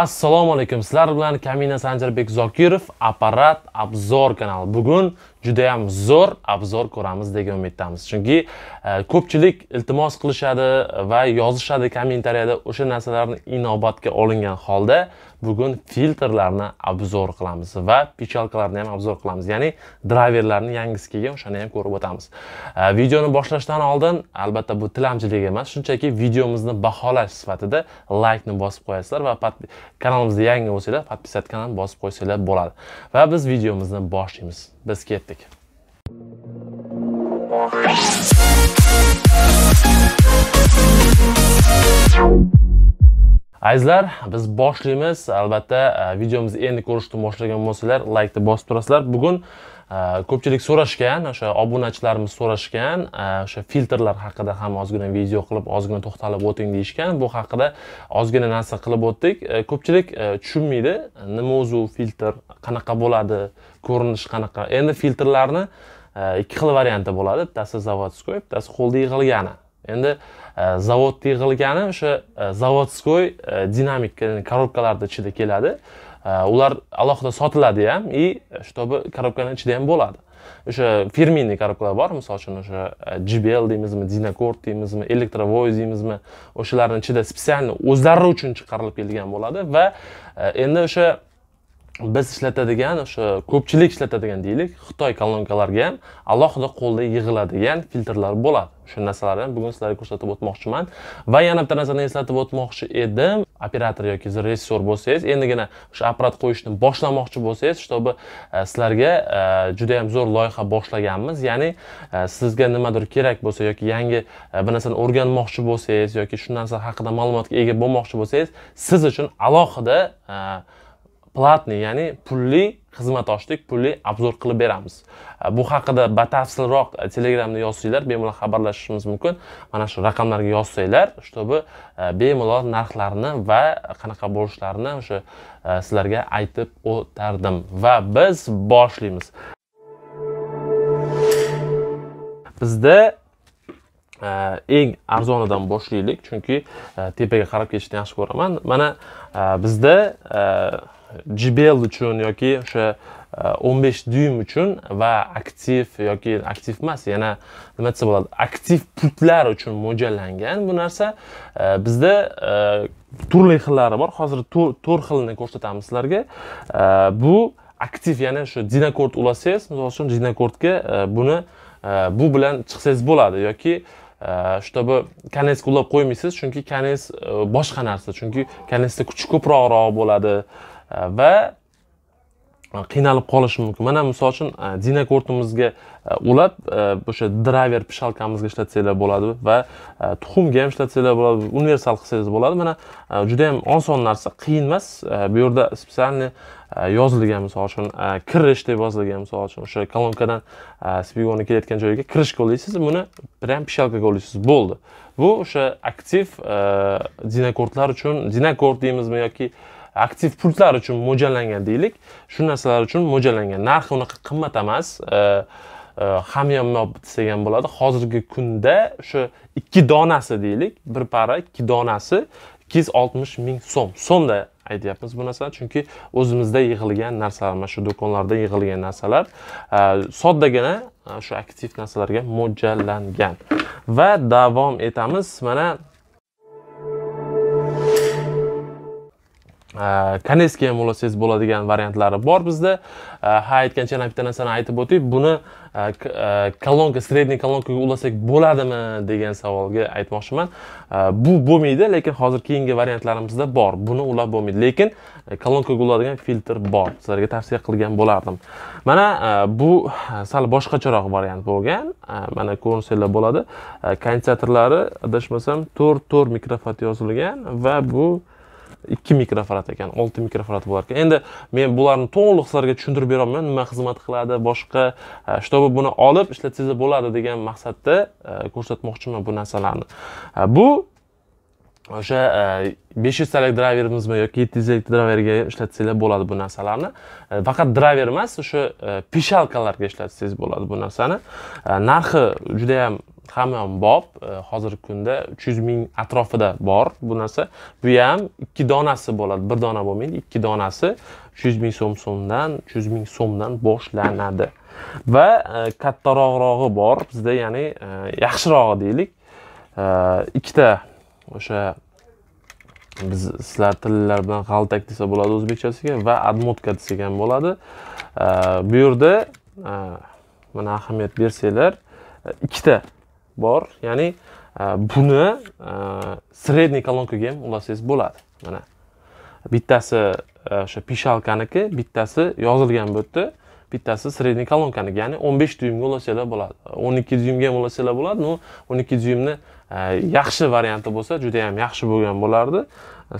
assalomu alaykum sizlar bilan kamina sanjarbek zokirov apparat obzor kanali bugun judayam zo'r obzor ko'ramiz degan umiddamiz chunki e, ko'pchilik iltimos qilishadi va yozishadi kommentariyada o'sha narsalarni inobatga olingan holda bugun filtrlarni obzor qilamiz va pechalkalarni ham obzor qilamiz ya'ni drayverlarni yangisi kelgan o'shani ham ko'rib o'tamiz videoni boshlashdan oldin albatta bu tilamchilik emas shunchaki videomizni baholash sifatida laykni bosib qo'yasizlar va kanalimizda yangi bo'lsanglar подписаться kanalini bosib qo'ysanglar bo'ladi va biz videomizni boshlaymiz biz ketdik Thank you. azizlar biz boshlaymiz albatta e, videomizni endi ko'rishni boshlagan bo'lsanglar laykni bosib turasizlar bugun e, ko'pchilik so'rashgan o'sha obunachilarimiz so'rashgan e, o'sha filtrlar haqida ham ozgina video qilib ozgina to'xtalib o'ting deyishgan bu haqida ozgina narsa qilib o'tdik ko'pchilik tushunmaydi nima o'zi filtr qanaqa bo'ladi ko'rinishi qanaqa endi filtrlarni ikki xil varianti bo'ladi bittasi заводской bittasi qo'lda yig'ilgani endi e, zavodni yig'ilgani o'sha e, zavodskoy e, dinamik korobkalarni ichida keladi ular alohida sotiladi ham и чтобы korobkani ichida ham bo'ladi o'sha firmenniy korobkalar bor misol uchun o'sha gbl deymizmi dinakord deymizmi elektrovoy deymizmi o'shalarni ichida специально o'zlari uchun chiqarilib kelgan bo'ladi va endi o'sha biz ishlatadigan o'sha ko'pchilik ishlatadigan deylik xitoy kolonkalarga ham alohida qo'lda yig'iladigan filtrlar bo'ladi o'sha narsalarni ham bugun sizlarga ko'rsatib o'tmoqchiman va yana bitta narsani eslatib o'tmoqchi edim operator yoki rejissyor bo'lsangiz endigina o'sha apparat qo'yishni boshlamoqchi bo'lsangiz чтобы e, sizlarga e, judayam zo'r loyiha boshlaganmiz ya'ni e, sizga nimadir kerak bo'lsa yoki yangi bir narsani o'rganmoqchi bo'lsangiz yoki shu narsa haqida ma'lumotga ega bo'lmoqchi bo'lsangiz siz uchun alohida платный ya'ni pulli ochdik pulli обзор qilib beramiz bu haqida batafsilroq telegramda yozsanglar bemalol xabarlashishimiz mumkin mana shu raqamlarga yozsanglar чтобы e, bemalol narxlarni va qanaqa bo'lishlarini o'sha e, sizlarga aytib o'tardim va biz boshlaymiz bizda Э, eng arzonidan boshlaylik chunki э, tepaga qarab ketishni yaxshi ko'raman mana э, bizda JBL uchun yoki o'sha 15 dyum uchun va aktiv yoki aktiv emas yana nima desa bo'ladi aktiv pultlar uchun mo'ljallangan bu narsa bizda turli xillari bor hozir to'rt xilni ko'rsatamiz sizlarga bu aktiv ya'ni shu dinakord ulasangiz misol uchun dinakordga e, buni e, bu bilan chiqsangiz bo'ladi yoki Э, чтобы kanes qo'llab qo'ymaysiz chunki kanes э, boshqa narsa chunki kanesda kuchi ko'proqroq bo'ladi э, va Э, qiynalib qolishi mumkin mana misol uchun e, dinakortimizga e, ulab e, o'sha driver pishalkamizga ishlatsanglar bo'ladi va tuxumga ham ishlatsanglar bo'ladi universal qilsangiz bo'ladi mana juda yam oson narsa qiyin emas bu yerda специальный yozilgan misol uchun kirish deb yozilgan misol uchun o'sha kolonkadan spigoni kelayotgan joyiga kirish ulaysiz buni прям pishalkaga ulaysiz bo'ldi bu o'sha aktiv dinakordlar uchun dinakord deymizmi yoki aktiv pultlar uchun mo'ljallangan deylik shu narsalar uchun mo'ljallangan narxi unaqa qimmat emas e, e, hamyonmob desak ham bo'ladi hozirgi kunda o'sha ikki donasi deylik bir para ikki donasi ikki yuz oltmish ming so'm so'mda aytyapmiz bu narsani chunki o'zimizda yig'ilgan narsalar mana shu do'konlarda yig'ilgan narsalar e, soddagina shu aktiv narsalarga mo'ljallangan va davom etamiz mana konesga ham ulasangiz bo'ladigan variantlari bor bizda ha aytgancha yana bitta narsani aytib o'tay buni kolonka средний kolonkaga ulasak bo'ladimi degan savolga aytmoqchiman bu bo'lmaydi lekin hozir keyingi variantlarimizda bor buni ulab bo'lmaydi lekin kolonkaga uladigan filtr bor sizlarga tavsiya qilgan bo'lardim mana bu sal boshqacharoq variant bo'lgan mana ko'rinsanglar bo'ladi kondensatorlari adashmasam to'rt to'rt mikrofat yozilgan va bu ikki mikrofarad ekan olti mikrofarad bo'lar ekan endi men bularni to'liq sizlarga tushuntirib berolmayman nima xizmat qiladi boshqa чтобы e, buni olib ishlatsangiz bo'ladi degan maqsadda e, ko'rsatmoqchiman bu narsalarni e, bu o'sha e, besh yuztalik drayverimizmi yoki yetti ellik drayverga ishlatsanglar bo'ladi bu narsalarni e, faqat drayver emas o'sha e, pishalkalarga ishlatsangiz bo'ladi bu narsani narxi judayam hamyonbop hozirgi kunda uch yuz ming atrofida bor bu narsa bu ham ikki donasi bo'ladi bir dona bo'lmaydi ikki donasi uch yuz ming so'm so'mdan uch yuz ming so'mdan boshlanadi va kattaroqrog'i bor bizda ya'ni yaxshirog'i deylik ikkita o'sha biz sizlar tillar bilan g'altak desa bo'ladi o'zbekchasiga va отмотка desak ham bo'ladi bu yerda e, mana ahamiyat bersanglar e, ikkita bor ya'ni e, buni средний kolonkaga ham ulasangiz bo'ladi mana bittasi o'sha pishalkaniki bittasi yozilgan bu yerda bittasi средний kolonkaniki ya'ni 15 dyumga ulasanglar bo'ladi 12 dyumga ham ulasanglar bo'ladi но 12 dyumni yaxshi varianti bo'lsa juda yam yaxshi bo'lgan bo'lardi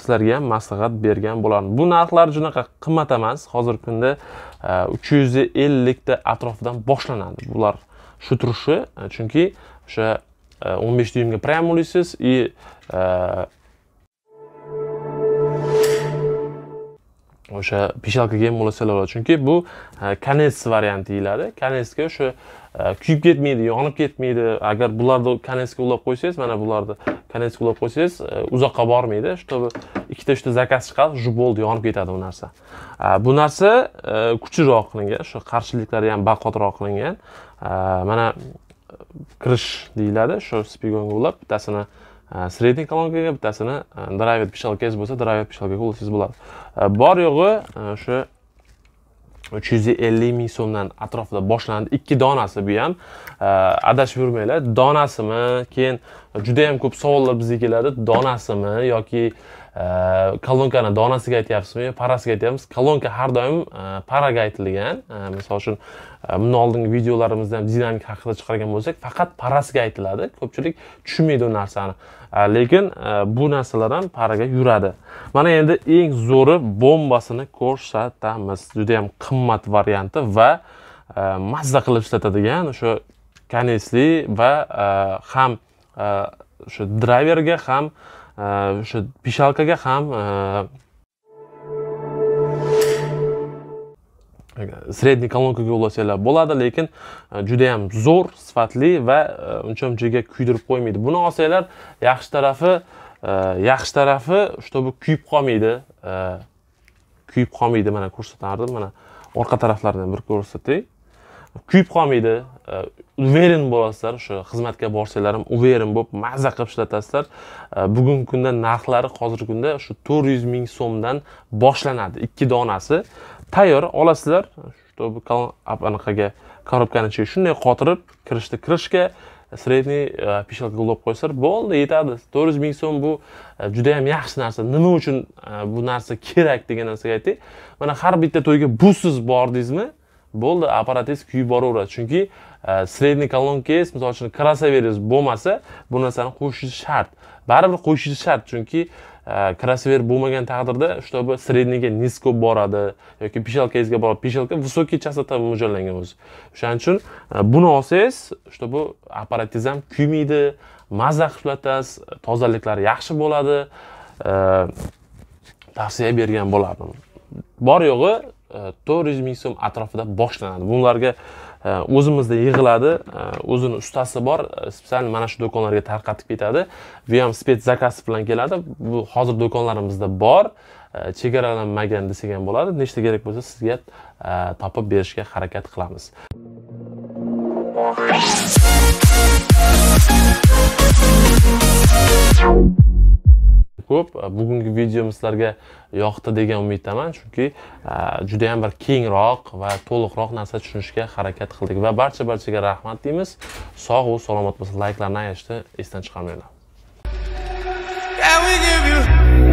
sizlarga ham maslahat bergan bo'lardim bu narxlar juda qimmat emas hozirgi kunda uch yuz ellikta atrofidan boshlanadi bular shu turishi chunki o'sha 15 dyumga prime ulaysiz и э, o'sha pishalka ham mo'lasalar chunki bu e, kanets varianti deyiladi kanetsga o'sha e, kuyib ketmaydi yonib ketmaydi agar bularni kanetsga ulab qo'ysangiz mana bularni kanetsga ulab qo'ysangiz e, uzoqqa bormaydi чтобы ikkita uchta zakaz chiqadi уже bo'ldi yonib ketadi bu narsa bu narsa kuchliroq qilingan o'sha qarshiliklari ham baqotroq qilingan mana kirish deyiladi shu spigonga ulab bittasini sredniy kolonkaga bittasini drivet pishalkasi bo'lsa drivet pishalkaga qo'llasangiz bo'ladi bor yo'g'i o'sha 350 yuz ellik ming so'mdan atrofida boshlanadi ikki donasi bu ham adashib yurmanglar donasimi keyin juda yam ko'p savollar bizga keladi donasimi yoki kolonkani donasiga aytyapsizmi yo parasiga aytyapmiz kolonka har doim paraga aytilgan misol uchun buni oldingi videolarimizda ham dinamika haqida chiqargan bo'lsak faqat parasiga aytiladi ko'pchilik tushunmaydi u narsani lekin e, bu narsalar ham paraga yuradi mana endi eng zo'ri bombasini ko'rsatamiz juda yam qimmat varianti va e, mazza qilib ishlatadigan o'sha konesli va e, ham o'sha drayverga ham o'sha pishalkaga ham средний колонкага ulasanglar bo'ladi lekin э, juda ham zo'r sifatli va э, uncha munchaga kuydirib qo'ymaydi buni olsanglar yaxshi tarafi э, yaxshi tarafi чтобы kuyib qolmaydi kuyib qolmaydi mana ko'rsatardim mana orqa taraflardan bir ko'rsatay kuyib qolmaydi e, uveren bo'lasizlar o'sha xizmatga borsanglar ham уверен bo'lib mazza qilib ishlatasizlar e, bugungi kunda narxlari hozirgi kunda shu to'rt yuz ming so'mdan boshlanadi ikki donasi tayyor olasizlar anaqaga korobkani ichiga shunday qotirib kirishdi kirishga средний e, пищалка qilib qo'ysalar bo'ldi yetadi to'rt yuz ming so'm bu juda yam yaxshi narsa nima uchun bu narsa kerak degan narsaga aytay mana har bitta to'yga busiz bordingizmi bo'ldi apparatingiz kuyib boraveradi chunki средний e, kolonkangiz misol uchun krassaveringiz bo'lmasa bu narsani qo'shishingiz shart baribir qo'yishingiz shart chunki e, krasover bo'lmagan taqdirda чтобы среднийga nisko boradi yoki pishalkangizga boradi pishalka высокий chastota mo'ljallangan o'zi o'shaning uchun e, buni olsangiz чтобы apparatingiz ham kuymaydi mazza qilib ishlatasiz tozaliklari yaxshi bo'ladi tavsiya bergan bo'lardim bor yo'g'i Э, to'rt yuz ming so'm atrofida boshlanadi bularga e, o'zimizda yig'iladi e, o'zini ustasi bor специально e, mana shu do'konlarga tarqatib ketadi bu ham spets zakaz bilan keladi bu hozir do'konlarimizda bor chegaralanmagan desak ham bo'ladi nechta kerak bo'lsa sizga topib berishga harakat qilamiz Thank you. ko'p e, bugungi video sizlarga yoqdi degan umiddaman chunki e, juda yam bir kengroq va to'liqroq narsa tushunishga harakat qildik va barcha barchaga rahmat deymiz sog' va salomat bo'lsin layklarni ayashni esdan chiqarmanglar